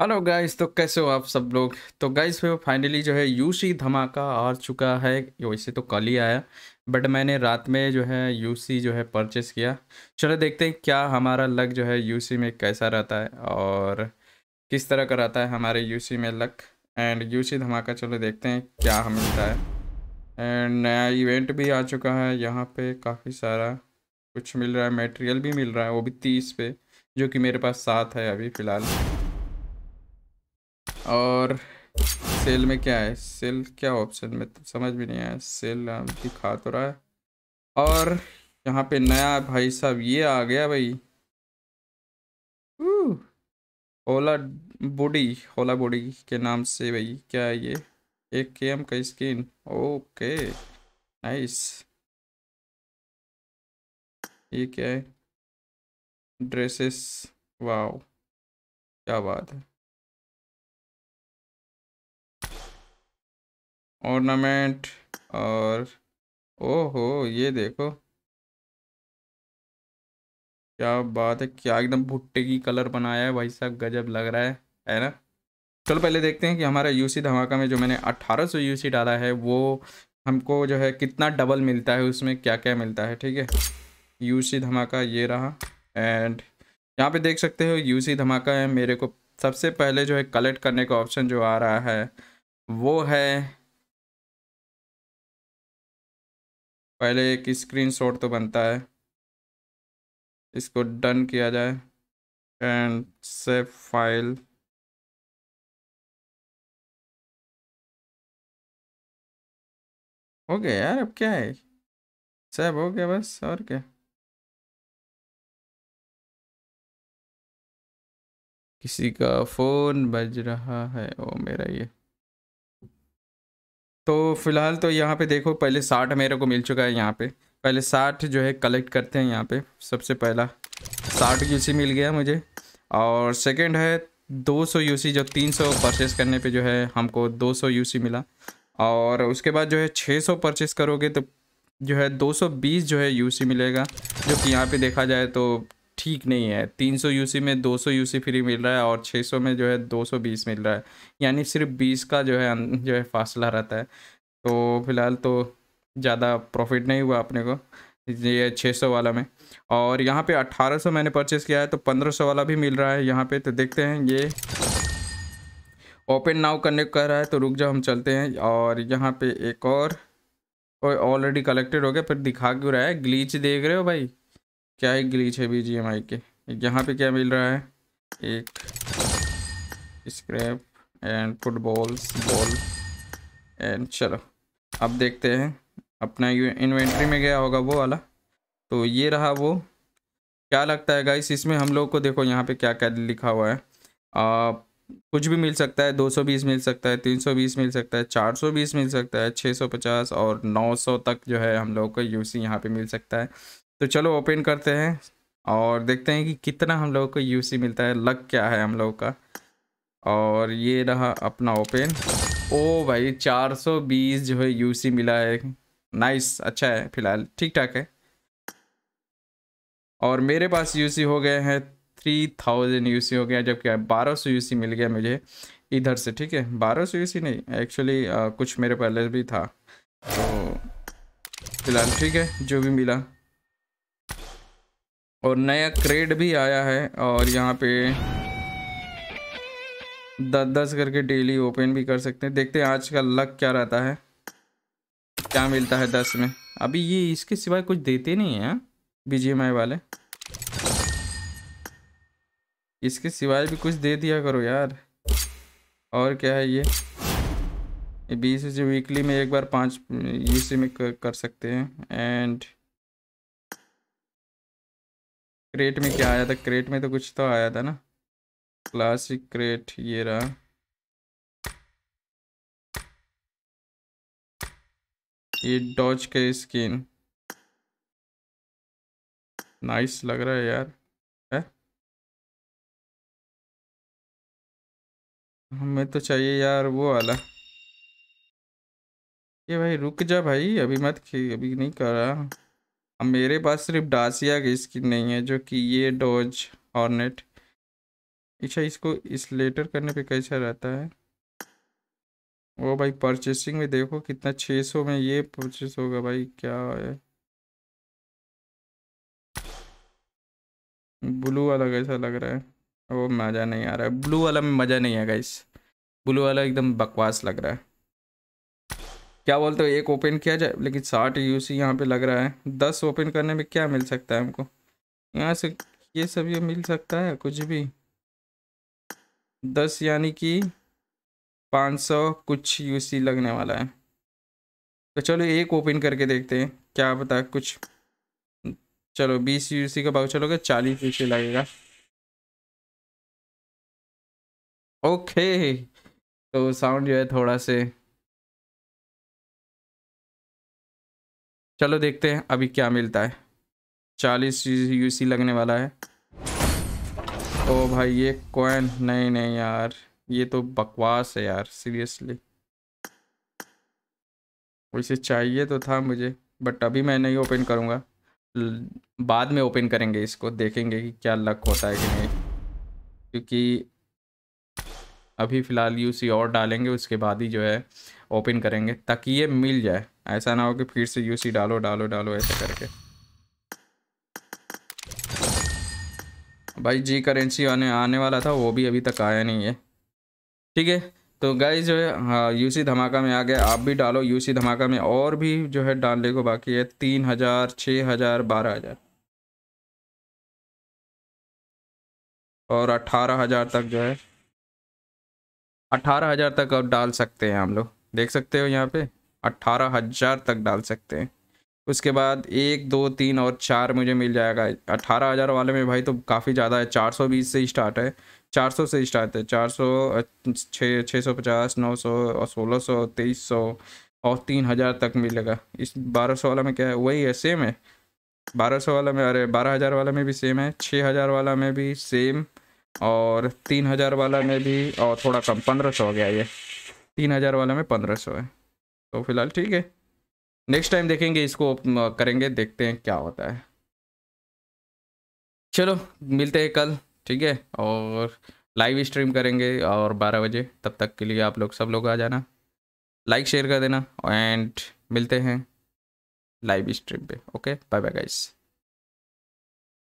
hello guys तो कैसे हो आप सब लोग तो गाइस फिर फाइनली जो है यूसी धमाका आ चुका है वैसे तो कल ही आया बट मैंने रात में जो है यूसी जो है परचेस किया चलो देखते हैं क्या हमारा लक जो है यूसी में कैसा रहता है और किस तरह का रहता है हमारे यूसी में लक एंड यूसी धमाका चलो देखते हैं क्या मिलता है एंड नया इवेंट भी आ चुका है यहाँ पर काफ़ी सारा कुछ मिल रहा है मेटेरियल भी मिल रहा है वो भी तीस पे जो कि मेरे पास सात है अभी फ़िलहाल और सेल में क्या है सेल क्या ऑप्शन में तो समझ भी नहीं आया सेल दिखा तो रहा है और यहाँ पे नया भाई साहब ये आ गया भाई होला बॉडी होला बॉडी के नाम से भाई क्या है ये एक के एम का स्किन ओके नाइस ये क्या है ड्रेसेस वाओ क्या बात है ऑर्नामेंट और ओहो ये देखो क्या बात है क्या एकदम भुट्टे की कलर बनाया है भाई साहब गजब लग रहा है है ना चलो पहले देखते हैं कि हमारा यूसी धमाका में जो मैंने 1800 यूसी डाला है वो हमको जो है कितना डबल मिलता है उसमें क्या क्या मिलता है ठीक है यूसी धमाका ये रहा एंड यहाँ पे देख सकते हो यूसी धमाका है मेरे को सबसे पहले जो है कलेक्ट करने का ऑप्शन जो आ रहा है वो है पहले एक स्क्रीनशॉट तो बनता है इसको डन किया जाए एंड सेव फाइल हो गया यार अब क्या है सेव हो गया बस और क्या किसी का फोन बज रहा है ओ मेरा ये तो फिलहाल तो यहाँ पे देखो पहले साठ मेरे को मिल चुका है यहाँ पे पहले साठ जो है कलेक्ट करते हैं यहाँ पे सबसे पहला साठ यूसी मिल गया मुझे और सेकंड है 200 यूसी जो 300 परचेस करने पे जो है हमको 200 यूसी मिला और उसके बाद जो है 600 परचेस करोगे तो जो है 220 जो है यूसी मिलेगा जो कि यहाँ पे देखा जाए तो ठीक नहीं है 300 यूसी में 200 यूसी फ्री मिल रहा है और 600 में जो है 220 मिल रहा है यानी सिर्फ 20 का जो है जो है फासला रहता है तो फिलहाल तो ज़्यादा प्रॉफिट नहीं हुआ अपने को ये 600 वाला में और यहाँ पे 1800 मैंने परचेस किया है तो 1500 वाला भी मिल रहा है यहाँ पे तो देखते हैं ये ओपन नाउ करने कर रहा है तो रुक जाओ हम चलते हैं और यहाँ पे एक और ऑलरेडी कलेक्टेड हो गया फिर दिखा क्यों रहा है ग्लीच देख रहे हो भाई क्या एक ग्लीच है बी के यहाँ पे क्या मिल रहा है एक scrap and footballs ball and चलो अब देखते हैं अपना इन्वेंट्री में गया होगा वो वाला तो ये रहा वो क्या लगता है गाइस इसमें हम लोग को देखो यहाँ पे क्या क्या लिखा हुआ है आ, कुछ भी मिल सकता है 220 मिल सकता है 320 मिल सकता है 420 मिल सकता है 650 और 900 तक जो है हम लोग को यूसी यहाँ पे मिल सकता है तो चलो ओपन करते हैं और देखते हैं कि कितना हम लोगों को यूसी मिलता है लक क्या है हम लोगों का और ये रहा अपना ओपन ओ भाई 420 जो है यूसी मिला है नाइस अच्छा है फिलहाल ठीक ठाक है और मेरे पास यूसी हो गए हैं थ्री थाउजेंड यू हो गया जबकि बारह सौ यू मिल गया मुझे इधर से ठीक है बारह सौ यू नहीं एक्चुअली कुछ मेरे पहले भी था तो फिलहाल ठीक है जो भी मिला और नया क्रेड भी आया है और यहाँ पे दस दस करके डेली ओपन भी कर सकते हैं देखते हैं आज का लक क्या रहता है क्या मिलता है दस में अभी ये इसके सिवाय कुछ देते नहीं हैं बी वाले इसके सिवाय भी कुछ दे दिया करो यार और क्या है ये बीस वीकली में एक बार पाँच यूसी में कर सकते हैं एंड क्रेट में क्या आया था क्रेट में तो कुछ तो आया था ना क्लासिक क्रेट ये रहा ये डॉच के स्किन नाइस लग रहा है यार है हमें तो चाहिए यार वो वाला ये भाई रुक जा भाई अभी मत अभी नहीं कर रहा अब मेरे पास सिर्फ डासिया की स्किन नहीं है जो कि ये डोज हॉर्नेट अच्छा इसको इस लेटर करने पे कैसा रहता है वो भाई परचेसिंग में देखो कितना 600 में ये परचेस होगा भाई क्या है ब्लू वाला कैसा लग रहा है वो मज़ा नहीं आ रहा है ब्लू वाला में मज़ा नहीं आएगा इस ब्लू वाला एकदम बकवास लग रहा है क्या बोलते हो एक ओपन किया जाए लेकिन साठ यू सी यहाँ पर लग रहा है दस ओपन करने में क्या मिल सकता है हमको यहाँ से ये सब ये मिल सकता है कुछ भी दस यानी कि पाँच सौ कुछ यू सी लगने वाला है तो चलो एक ओपन करके देखते हैं क्या पता कुछ चलो बीस यू सी का बाउचर होगा चालीस यू सी लगेगा ओके तो साउंड जो है थोड़ा से चलो देखते हैं अभी क्या मिलता है चालीस यूसी लगने वाला है ओ भाई ये कॉइन नहीं नहीं यार ये तो बकवास है यार सीरियसली वैसे चाहिए तो था मुझे बट अभी मैं नहीं ओपन करूँगा बाद में ओपन करेंगे इसको देखेंगे कि क्या लक होता है कि नहीं क्योंकि अभी फ़िलहाल यू सी और डालेंगे उसके बाद ही जो है ओपन करेंगे ताकि ये मिल जाए ऐसा ना हो कि फिर से यू सी डालो डालो डालो ऐसा करके भाई जी करेंसी आने आने वाला था वो भी अभी तक आया नहीं है ठीक है तो गाइज जो है हाँ, यूसी धमाका में आ गया आप भी डालो यूसी धमाका में और भी जो है डालने को बाकी है तीन हज़ार छः हज़ार बारह हज़ार और अट्ठारह हज़ार तक जो है अट्ठारह हज़ार तक अब डाल सकते हैं हम लोग देख सकते हो यहाँ पे अट्ठारह हज़ार तक डाल सकते हैं उसके बाद एक दो तीन और चार मुझे मिल जाएगा अट्ठारह हज़ार वाले में भाई तो काफ़ी ज़्यादा है चार सौ बीस से स्टार्ट है चार सौ से स्टार्ट है चार सौ छः छः सौ पचास नौ सौ और सोलह सौ तेईस सौ और तीन हज़ार तक मिलेगा इस बारह सौ वाला में क्या है वही है सेम है बारह सौ वाला में अरे बारह हज़ार वाला में भी सेम है छः हज़ार वाला में भी सेम और तीन हज़ार वाला में भी और थोड़ा कम पंद्रह सौ हो गया ये तीन हज़ार वाला में पंद्रह सौ है तो फिलहाल ठीक है नेक्स्ट टाइम देखेंगे इसको करेंगे देखते हैं क्या होता है चलो मिलते हैं कल ठीक है और लाइव स्ट्रीम करेंगे और बारह बजे तब तक के लिए आप लोग सब लोग आ जाना लाइक शेयर कर देना एंड मिलते हैं लाइव स्ट्रीम पे ओके बाय बाय गाइस